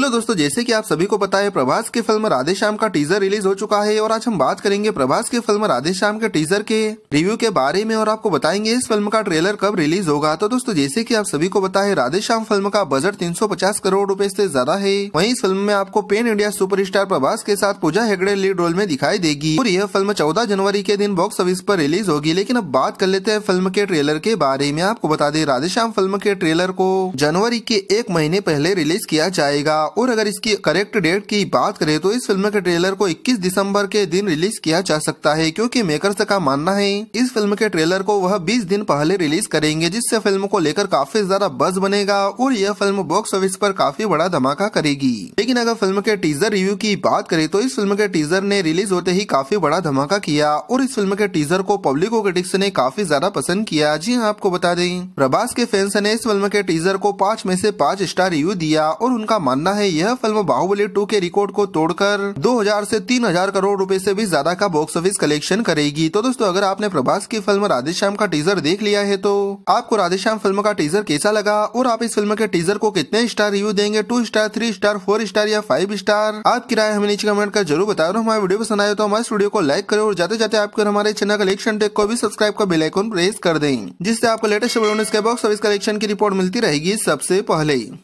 hello दोस्तों जैसे कि आप सभी को पता है प्रभास की फिल्म राधे श्याम का टीजर रिलीज हो चुका है और आज हम बात करेंगे प्रभास की फिल्म राधे श्याम के टीजर के रिव्यू के बारे में और आपको बताएंगे इस फिल्म का ट्रेलर कब रिलीज होगा तो दोस्तों जैसे कि आप सभी को पता है राधे श्याम फिल्म का बजट 350 करोड़ रूपए ऐसी ज्यादा है वही इस फिल्म में आपको पेन इंडिया स्टार प्रभास के साथ पूजा हेगड़े लीड रोल में दिखाई देगी और यह फिल्म चौदह जनवरी के दिन बॉक्स ऑफिस आरोप रिलीज होगी लेकिन अब बात कर लेते हैं फिल्म के ट्रेलर के बारे में आपको बता दें राधे श्याम फिल्म के ट्रेलर को जनवरी के एक महीने पहले रिलीज किया जाएगा और अगर इसकी करेक्ट डेट की बात करें तो इस फिल्म के ट्रेलर को 21 दिसंबर के दिन रिलीज किया जा सकता है क्योंकि मेकर्स का मानना है इस फिल्म के ट्रेलर को वह 20 दिन पहले रिलीज करेंगे जिससे फिल्म को लेकर काफी ज्यादा बज बनेगा और यह फिल्म बॉक्स ऑफिस पर काफी बड़ा धमाका करेगी लेकिन अगर फिल्म के टीजर रिव्यू की बात करे तो इस फिल्म के टीजर ने रिलीज होते ही काफी बड़ा धमाका किया और इस फिल्म के टीजर को पब्लिक और क्रिटिक्स ने काफी ज्यादा पसंद किया जी हाँ आपको बता दें प्रभास के फैंस ने इस फिल्म के टीजर को पाँच में से पाँच स्टार रिव्यू दिया और उनका मानना है है यह फिल्म बाहुबली टू के रिकॉर्ड को तोड़कर 2000 से 3000 करोड़ रूपए ऐसी भी ज्यादा का बॉक्स ऑफिस कलेक्शन करेगी तो दोस्तों अगर आपने प्रभास की फिल्म राधेश्याम का टीजर देख लिया है तो आपको राधेश्याम फिल्म का टीजर कैसा लगा और आप इस फिल्म के टीजर को कितने स्टार रिव्यू देंगे two star three star four star या फाइव स्टार आपकी राय हमें नीचे कमेंट कर जरूर बताओ हमारे वीडियो पसंद आए तो हमारे वीडियो को लाइक करो और जाते जाते आपके हमारे चैनल कलेक्शन टेक को भी सब्सक्राइब कर बेलाइकॉन प्रेस कर दें जिससे आपको लेटेस्ट बॉक्स ऑफिस कलेक्शन की रिपोर्ट मिलती रहेगी सबसे पहले